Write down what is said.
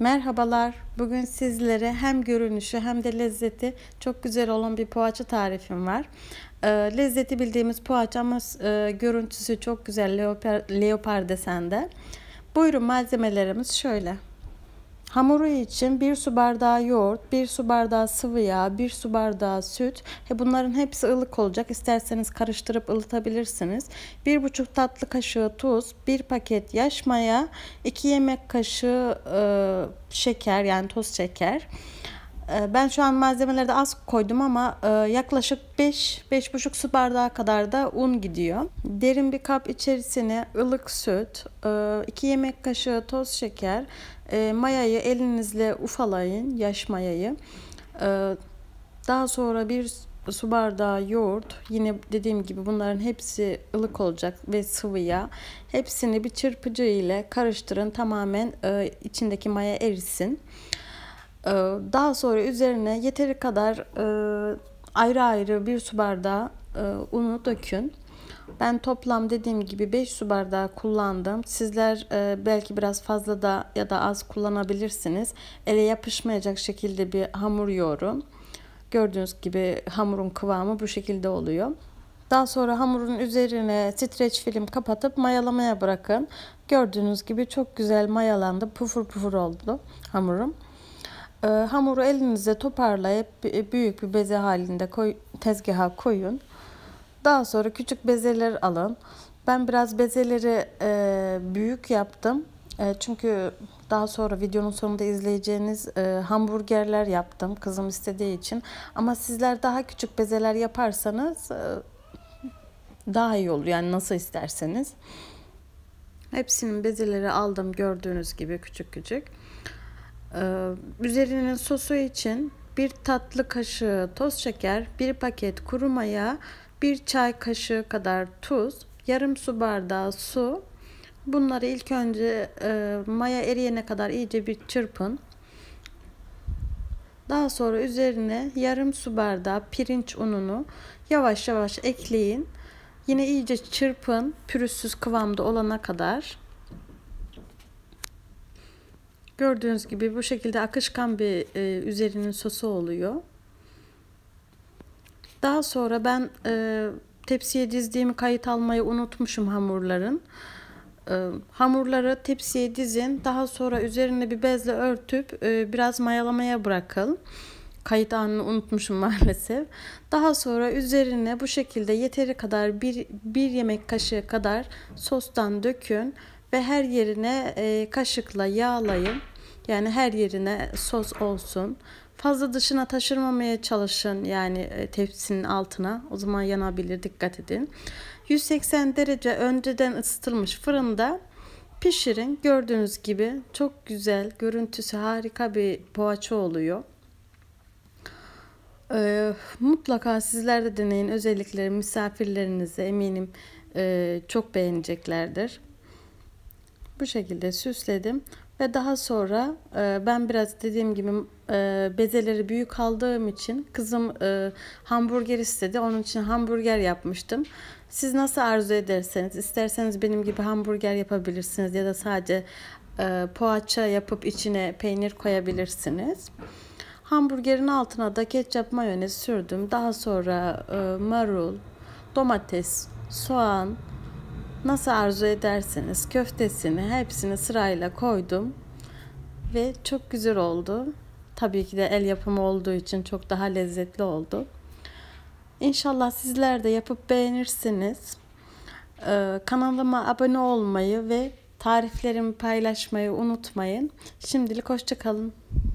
Merhabalar. Bugün sizlere hem görünüşü hem de lezzeti çok güzel olan bir poğaça tarifim var. E, lezzeti bildiğimiz poğaça ama e, görüntüsü çok güzel leopar, leopar desende. Buyurun malzemelerimiz şöyle. Hamuru için 1 su bardağı yoğurt, 1 su bardağı sıvı yağ, 1 su bardağı süt. He bunların hepsi ılık olacak. İsterseniz karıştırıp ılıtabilirsiniz. 1,5 tatlı kaşığı tuz, 1 paket yaş maya, 2 yemek kaşığı e, şeker yani toz şeker. Ee, ben şu an malzemelerde az koydum ama e, yaklaşık 5-5,5 su bardağı kadar da un gidiyor. Derin bir kap içerisine ılık süt, 2 e, yemek kaşığı toz şeker, e, mayayı elinizle ufalayın, yaş mayayı. Daha sonra bir su bardağı yoğurt. Yine dediğim gibi bunların hepsi ılık olacak ve sıvı yağ. Hepsini bir çırpıcı ile karıştırın. Tamamen içindeki maya erisin. Ee, daha sonra üzerine yeteri kadar e, ayrı ayrı bir su bardağı e, unu dökün. Ben toplam dediğim gibi 5 su bardağı kullandım. Sizler e, belki biraz fazla da ya da az kullanabilirsiniz. Ele yapışmayacak şekilde bir hamur yoğurun. Gördüğünüz gibi hamurun kıvamı bu şekilde oluyor. Daha sonra hamurun üzerine streç film kapatıp mayalamaya bırakın. Gördüğünüz gibi çok güzel mayalandı. Pufur pufur oldu hamurum. E, hamuru elinize toparlayıp büyük bir beze halinde koy, tezgaha koyun. Daha sonra küçük bezeler alın. Ben biraz bezeleri e, büyük yaptım. E, çünkü daha sonra videonun sonunda izleyeceğiniz e, hamburgerler yaptım kızım istediği için. Ama sizler daha küçük bezeler yaparsanız e, daha iyi olur. Yani nasıl isterseniz. Hepsinin bezeleri aldım gördüğünüz gibi küçük küçük. Ee, üzerine sosu için bir tatlı kaşığı toz şeker, bir paket kuru maya, bir çay kaşığı kadar tuz, yarım su bardağı su. Bunları ilk önce e, maya eriyene kadar iyice bir çırpın. Daha sonra üzerine yarım su bardağı pirinç ununu yavaş yavaş ekleyin. Yine iyice çırpın pürüzsüz kıvamda olana kadar. Gördüğünüz gibi bu şekilde akışkan bir e, üzerinin sosu oluyor. Daha sonra ben e, tepsiye dizdiğim kayıt almayı unutmuşum hamurların. E, hamurları tepsiye dizin. Daha sonra üzerine bir bezle örtüp e, biraz mayalamaya bırakın. Kayıt anını unutmuşum maalesef. Daha sonra üzerine bu şekilde yeteri kadar bir, bir yemek kaşığı kadar sostan dökün ve her yerine e, kaşıkla yağlayın. Yani her yerine sos olsun. Fazla dışına taşırmamaya çalışın yani e, tepsinin altına. O zaman yanabilir dikkat edin. 180 derece önceden ısıtılmış fırında pişirin. Gördüğünüz gibi çok güzel, görüntüsü harika bir poğaça oluyor. Ee, mutlaka sizler de deneyin. Özellikle misafirlerinize eminim e, çok beğeneceklerdir. Bu şekilde süsledim. Ve daha sonra e, ben biraz dediğim gibi e, bezeleri büyük aldığım için kızım e, hamburger istedi. Onun için hamburger yapmıştım. Siz nasıl arzu ederseniz, isterseniz benim gibi hamburger yapabilirsiniz ya da sadece e, poğaça yapıp içine peynir koyabilirsiniz. Hamburgerin altına da ketçap mayonez sürdüm. Daha sonra e, marul, domates, soğan, Nasıl arzu ederseniz köftesini hepsini sırayla koydum ve çok güzel oldu. Tabii ki de el yapımı olduğu için çok daha lezzetli oldu. İnşallah sizler de yapıp beğenirsiniz. Ee, kanalıma abone olmayı ve tariflerimi paylaşmayı unutmayın. Şimdilik hoşçakalın.